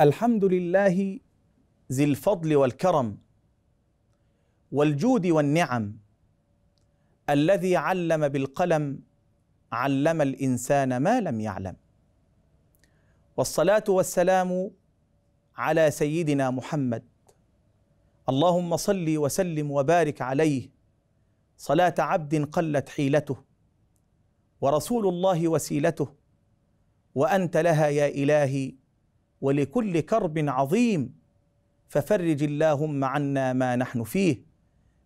الحمد لله ذي الفضل والكرم والجود والنعم الذي علم بالقلم علم الانسان ما لم يعلم والصلاه والسلام على سيدنا محمد اللهم صل وسلم وبارك عليه صلاه عبد قلت حيلته ورسول الله وسيلته وانت لها يا الهي ولكل كرب عظيم ففرج اللهم عنا ما نحن فيه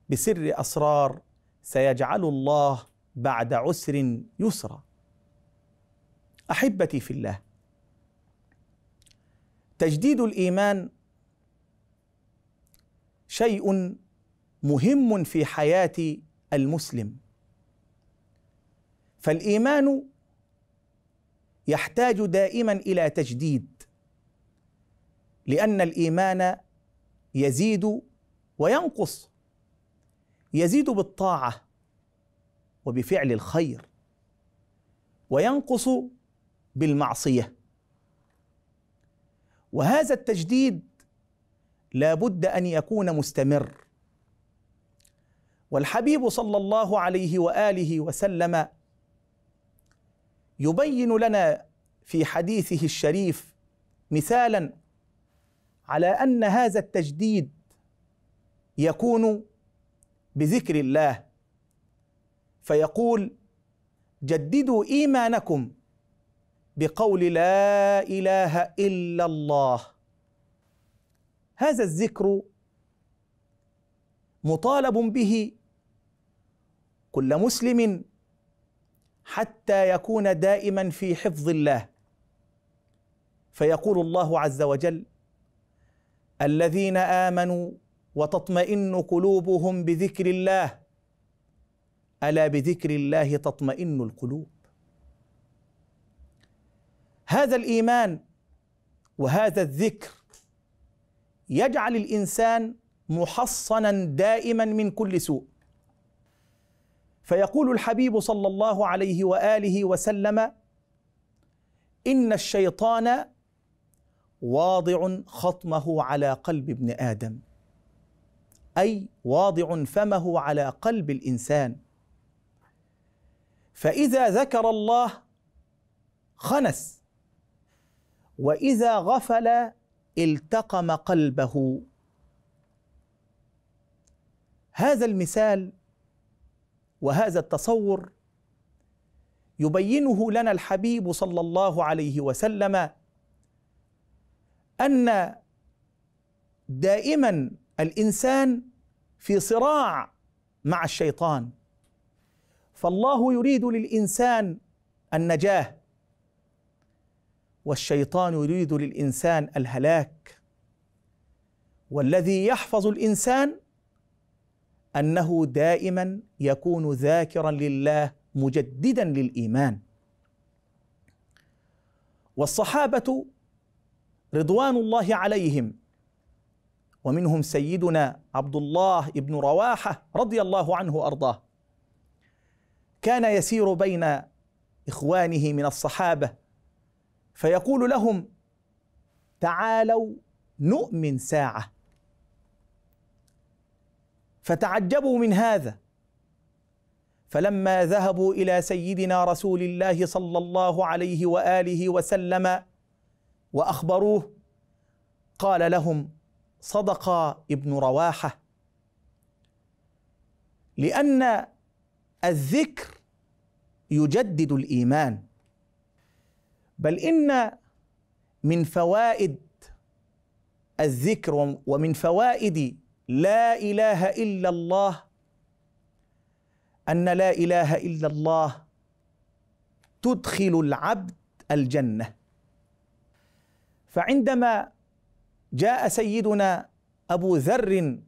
بسر اسرار سيجعل الله بعد عسر يسرا احبتي في الله تجديد الايمان شيء مهم في حياه المسلم فالايمان يحتاج دائما الى تجديد لأن الإيمان يزيد وينقص يزيد بالطاعة وبفعل الخير وينقص بالمعصية وهذا التجديد لا بد أن يكون مستمر والحبيب صلى الله عليه وآله وسلم يبين لنا في حديثه الشريف مثالا على ان هذا التجديد يكون بذكر الله فيقول جددوا ايمانكم بقول لا اله الا الله هذا الذكر مطالب به كل مسلم حتى يكون دائما في حفظ الله فيقول الله عز وجل الذين امنوا وتطمئن قلوبهم بذكر الله الا بذكر الله تطمئن القلوب هذا الايمان وهذا الذكر يجعل الانسان محصنا دائما من كل سوء فيقول الحبيب صلى الله عليه واله وسلم ان الشيطان واضع خطمه على قلب ابن ادم اي واضع فمه على قلب الانسان فاذا ذكر الله خنس واذا غفل التقم قلبه هذا المثال وهذا التصور يبينه لنا الحبيب صلى الله عليه وسلم ان دائما الانسان في صراع مع الشيطان فالله يريد للانسان النجاه والشيطان يريد للانسان الهلاك والذي يحفظ الانسان انه دائما يكون ذاكرا لله مجددا للايمان والصحابه رضوان الله عليهم ومنهم سيدنا عبد الله بن رواحه رضي الله عنه وارضاه كان يسير بين اخوانه من الصحابه فيقول لهم تعالوا نؤمن ساعه فتعجبوا من هذا فلما ذهبوا الى سيدنا رسول الله صلى الله عليه واله وسلم واخبروه قال لهم صدق ابن رواحه لان الذكر يجدد الايمان بل ان من فوائد الذكر ومن فوائد لا اله الا الله ان لا اله الا الله تدخل العبد الجنه فعندما جاء سيدنا ابو ذر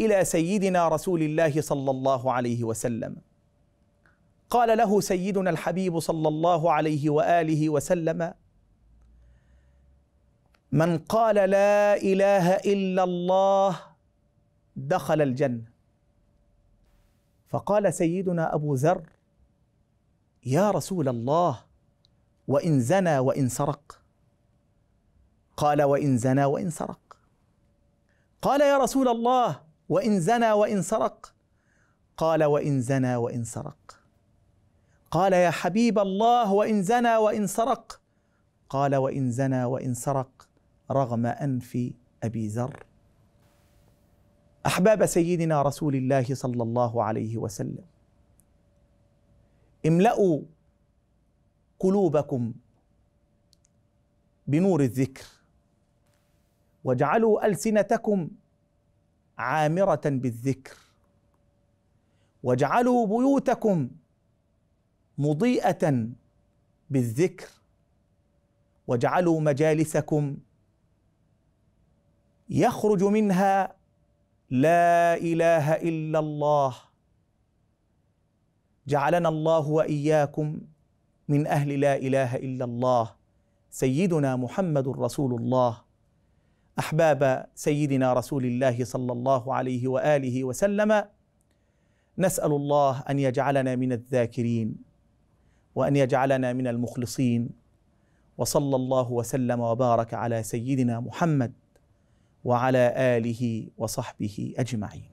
الى سيدنا رسول الله صلى الله عليه وسلم قال له سيدنا الحبيب صلى الله عليه واله وسلم من قال لا اله الا الله دخل الجنه فقال سيدنا ابو ذر يا رسول الله وان زنى وان سرق قال وان زنى وان سرق قال يا رسول الله وان زنى وان سرق قال وان زنى وان سرق قال يا حبيب الله وان زنى وان سرق قال وان زنى وان سرق رغم انف ابي ذر احباب سيدنا رسول الله صلى الله عليه وسلم املأوا قلوبكم بنور الذكر واجعلوا ألسنتكم عامرة بالذكر واجعلوا بيوتكم مضيئة بالذكر واجعلوا مجالسكم يخرج منها لا اله الا الله جعلنا الله واياكم من اهل لا اله الا الله سيدنا محمد رسول الله احباب سيدنا رسول الله صلى الله عليه واله وسلم نسال الله ان يجعلنا من الذاكرين وان يجعلنا من المخلصين وصلى الله وسلم وبارك على سيدنا محمد وعلى اله وصحبه اجمعين